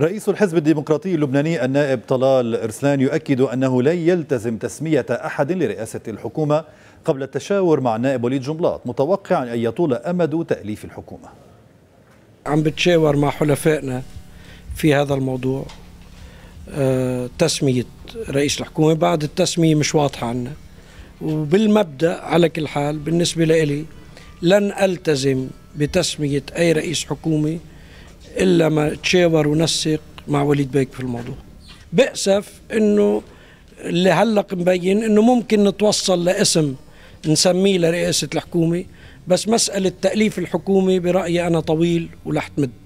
رئيس الحزب الديمقراطي اللبناني النائب طلال إرسلان يؤكد أنه لن يلتزم تسمية أحد لرئاسة الحكومة قبل التشاور مع النائب وليد جنبلاط متوقعا أن يطول أمد تأليف الحكومة عم بتشاور مع حلفائنا في هذا الموضوع آه، تسمية رئيس الحكومة بعد التسمية مش واضحة عنا وبالمبدأ على كل حال بالنسبة لإلي لن ألتزم بتسمية أي رئيس حكومة إلا ما تشاور ونسق مع وليد بيك في الموضوع بأسف أنه اللي هلق مبين أنه ممكن نتوصل لاسم نسميه لرئاسة الحكومة بس مسألة تأليف الحكومة برأيي أنا طويل ولحت مد